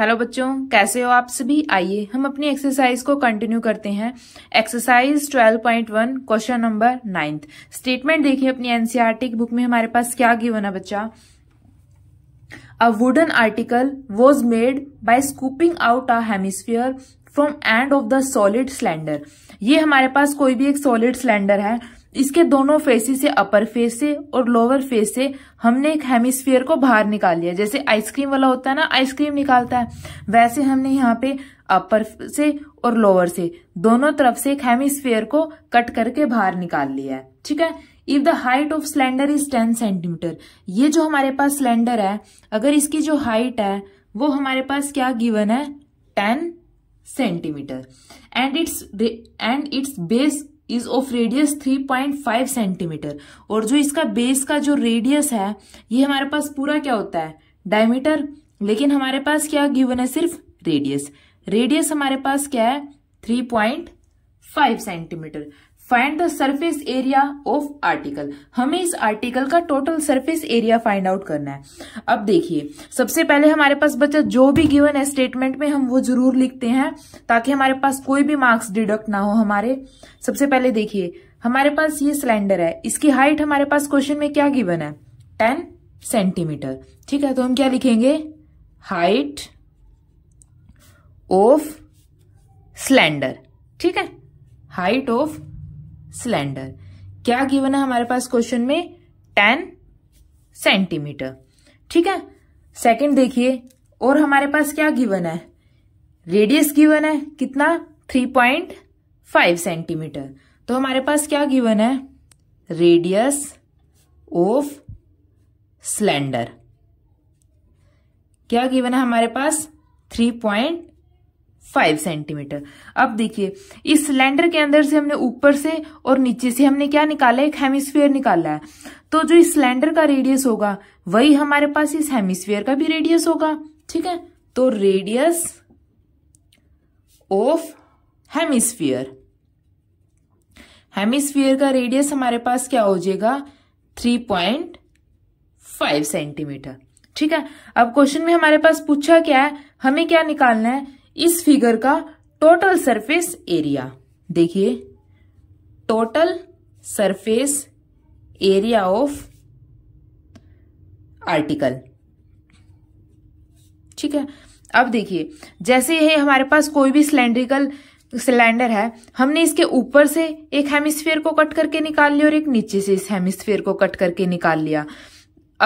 hello बच्चों कैसे हो आप सभी आइए हम अपनी एक्सरसाइज को कंटिन्यू करते हैं exercise 12.1 question number ninth statement देखिए अपनी एनसीईआरटी e की बुक में हमारे पास क्या गिवन है बच्चा a wooden article was made by scooping out a hemisphere from end of the solid cylinder ये हमारे पास कोई भी एक सॉलिड सिलेंडर है इसके दोनों फेसेस से अपर फेस से और लोअर फेस से हमने एक हेमिस्फीयर को बाहर निकाल लिया जैसे आइसक्रीम वाला होता है ना आइसक्रीम निकालता है वैसे हमने यहाँ पे अपर से और लोअर से दोनों तरफ से एक हेमिस्फीयर को कट करके बाहर निकाल लिया है ठीक है if the height of cylinder is ten centimeter ये जो हमारे पास सिलेंडर है अगर इसकी जो हाइट है वो हमारे पास क्या गिवन है ten centimeter and its and its base is of radius 3.5 centimeter और जो इसका बेस का जो रेडियस है ये हमारे पास पूरा क्या होता है डायमीटर लेकिन हमारे पास क्या गिवन है सिर्फ रेडियस रेडियस हमारे पास क्या है 3.5 centimeter find the surface area of article हमें इस आर्टिकल का total surface area find out करना है अब देखिए सबसे पहले हमारे पास बच्चा जो भी गिवन है स्टेटमेंट में हम वो जरूर लिखते हैं ताकि हमारे पास कोई भी मार्क्स डिडक्ट ना हो हमारे सबसे पहले देखिए हमारे पास ये सिलेंडर है इसकी हाइट हमारे पास क्वेश्चन में क्या गिवन है टेन सेंटीमीटर ठीक है तो हम क्या लिखेंगे हाइट ऑफ सिलेंडर ठीक है हाइट ऑफ सिलेंडर क्या गिवन है हमारे पास क्वेश्चन में टेन सेंटीमीटर ठीक है सेकंड देखिए और हमारे पास क्या गिवन है रेडियस गिवन है कितना थ्री पॉइंट फाइव सेंटीमीटर तो हमारे पास क्या गिवन है रेडियस ऑफ सिलेंडर क्या गिवन है हमारे पास थ्री पॉइंट फाइव सेंटीमीटर अब देखिए इस सिलेंडर के अंदर से हमने ऊपर से और नीचे से हमने क्या निकाला एक हेमिस्फीयर निकाला है तो जो इस सिलेंडर का रेडियस होगा वही हमारे पास इस हेमिस्फीयर का भी रेडियस होगा ठीक है तो रेडियस ऑफ हेमिस्फीयर हेमिस्फीयर का रेडियस हमारे पास क्या हो जाएगा थ्री पॉइंट फाइव सेंटीमीटर ठीक है अब क्वेश्चन में हमारे पास पूछा क्या है हमें क्या निकालना है इस फिगर का टोटल सरफेस एरिया देखिए total surface area of article ठीक है अब देखिए जैसे ये हमारे पास कोई भी सिलेंड्रिकल सिलेंडर है हमने इसके ऊपर से एक हेमिस्फीयर को कट करके निकाल लिया और एक नीचे से इस हेमिस्फीयर को कट करके निकाल लिया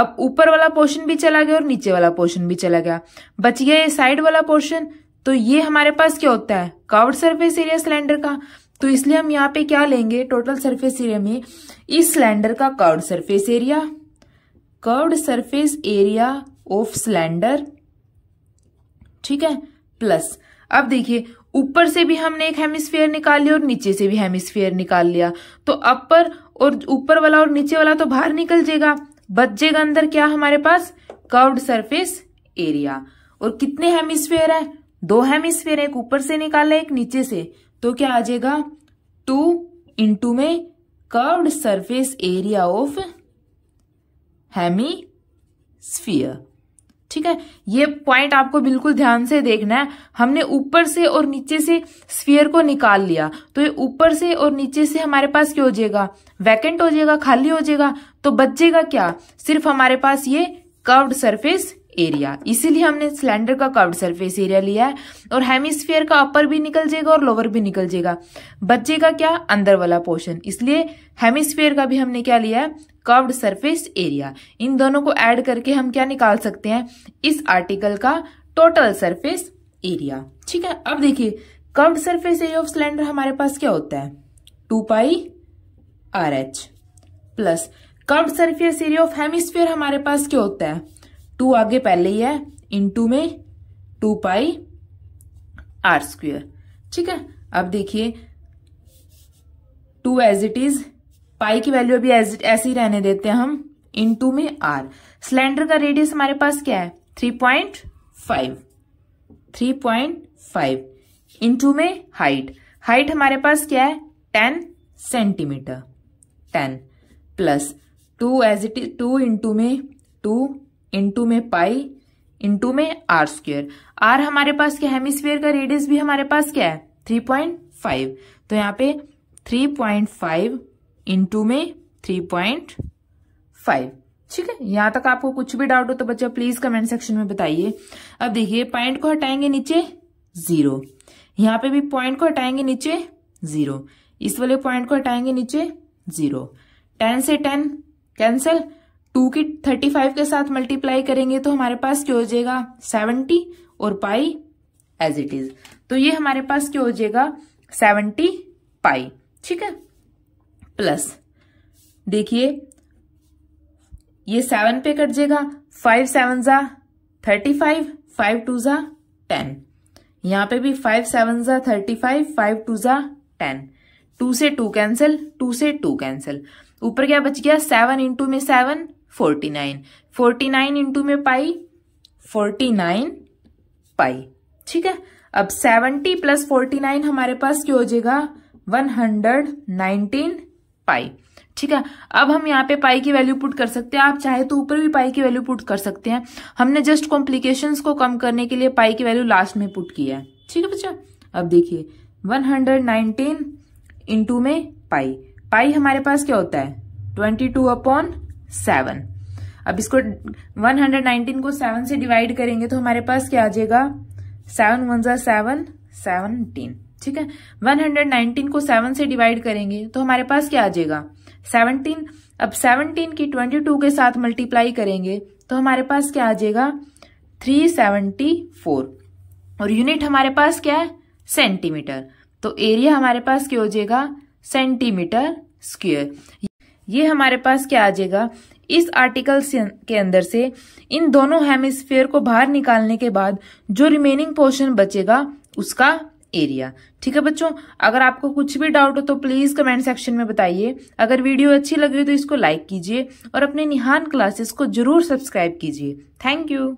अब ऊपर वाला पोर्शन भी चला गया और नीचे वाला पोर्शन भी चला गया बच गया ये साइड वाला पोर्शन तो ये हमारे पास क्या होता है कवर्ड सरफेस एरिया सिलेंडर का तो इसलिए हम यहाँ पे क्या लेंगे टोटल सरफेस एरिया में इस सिलेंडर का curve surface area curved surface area of cylinder ठीक है प्लस अब देखिए ऊपर से भी हमने एक हेमिस्फीयर निकाल लिया और नीचे से भी हेमिस्फीयर निकाल लिया तो अपर और ऊपर वाला और नीचे वाला तो बाहर निकल जाएगा बच जाएगा अंदर क्या हमारे पास कर्व्ड सरफेस एरिया और कितने हेमिस्फीयर है दो हेमिस्फेयर एक ऊपर से निकाला एक नीचे से तो क्या आ जाएगा टू इंटू में curved surface area of hemisphere ठीक है ये पॉइंट आपको बिल्कुल ध्यान से देखना है हमने ऊपर से और नीचे से स्फीयर को निकाल लिया तो ये ऊपर से और नीचे से हमारे पास क्या हो जाएगा वैकेंट हो जाएगा खाली हो जाएगा तो बचेगा क्या सिर्फ हमारे पास ये कर्व्ड सरफेस एरिया इसीलिए हमने सिलेंडर का कर्व सरफेस एरिया लिया है और हेमिस्फीयर का अपर भी निकल जाएगा और लोअर भी निकल जाएगा का क्या अंदर वाला पोर्शन इसलिए हेमिस्फीयर का भी हमने क्या लिया है कर्व्ड सरफेस एरिया इन दोनों को ऐड करके हम क्या निकाल सकते हैं इस आर्टिकल का टोटल सरफेस एरिया ठीक है अब देखिए curved surface area of cylinder हमारे पास क्या होता है two pi r h plus curved surface area of hemisphere हमारे पास क्या होता है टू आगे पहले ही है इनटू में टू पाई आर स्क्वेयर ठीक है अब देखिए two as it is pi की वैल्यू अभी ऐसे ही रहने देते हैं हम इन टू में आर सिलेंडर का रेडियस हमारे पास क्या है three point five three point five into में हाइट हाइट हमारे पास क्या है ten centimeter ten plus two as it is two into में टू इंटू में पाई इंटू में आर स्क्वेयर आर हमारे पास क्या हेमिस्फेयर का रेडियस भी हमारे पास क्या है थ्री पॉइंट फाइव तो यहाँ पे थ्री पॉइंट फाइव इंटू में थ्री पॉइंट फाइव ठीक है यहां तक आपको कुछ भी डाउट हो तो बच्चा प्लीज कमेंट सेक्शन में बताइए अब देखिए पॉइंट को हटाएंगे नीचे जीरो यहाँ पे भी पॉइंट को हटाएंगे नीचे जीरो इस वाले पॉइंट को हटाएंगे नीचे जीरो टेन से टेन कैंसिल टू की थर्टी फाइव के साथ मल्टीप्लाई करेंगे तो हमारे पास क्या हो जाएगा सेवनटी और पाई एज इट इज तो ये हमारे पास क्या हो जाएगा सेवनटी पाई ठीक है प्लस देखिए ये सेवन पे कट जाएगा फाइव सेवन जा थर्टी फाइव फाइव टू जा टेन यहां पे भी फाइव सेवन जा थर्टी फाइव फाइव टू जा टेन टू से टू कैंसिल टू से टू कैंसिल ऊपर क्या बच गया सेवन इंटू में seven forty nine forty nine into में पाई फोर्टी नाइन पाई ठीक है अब सेवनटी प्लस फोर्टी नाइन हमारे पास क्या हो जाएगा वन हंड्रेड नाइनटीन पाई ठीक है अब हम यहाँ पे पाई की वैल्यू पुट कर सकते हैं आप चाहे तो ऊपर भी पाई की वैल्यू पुट कर सकते हैं हमने जस्ट कॉम्प्लिकेशंस को कम करने के लिए पाई की वैल्यू लास्ट में पुट किया है ठीक है बच्चा अब देखिए वन हंड्रेड नाइनटीन इंटू में पाई पाई हमारे पास क्या होता है ट्वेंटी टू अपॉन सेवन अब इसको 119 को सेवन से डिवाइड करेंगे तो हमारे पास क्या आ जाएगा सेवन वन जार सेवन सेवनटीन ठीक है 119 को सेवन से डिवाइड करेंगे तो हमारे पास क्या आ जाएगा 17 अब 17 की 22 के साथ मल्टीप्लाई करेंगे तो हमारे पास क्या आ जाएगा 374 और यूनिट हमारे पास क्या है सेंटीमीटर तो एरिया हमारे पास क्या हो जाएगा सेंटीमीटर स्क्वेयर ये हमारे पास क्या आ जाएगा इस आर्टिकल के अंदर से इन दोनों हेमिस्फेयर को बाहर निकालने के बाद जो रिमेनिंग पोर्शन बचेगा उसका एरिया ठीक है बच्चों अगर आपको कुछ भी डाउट हो तो प्लीज़ कमेंट सेक्शन में बताइए अगर वीडियो अच्छी लगी हो तो इसको लाइक कीजिए और अपने निहान क्लासेस को जरूर सब्सक्राइब कीजिए थैंक यू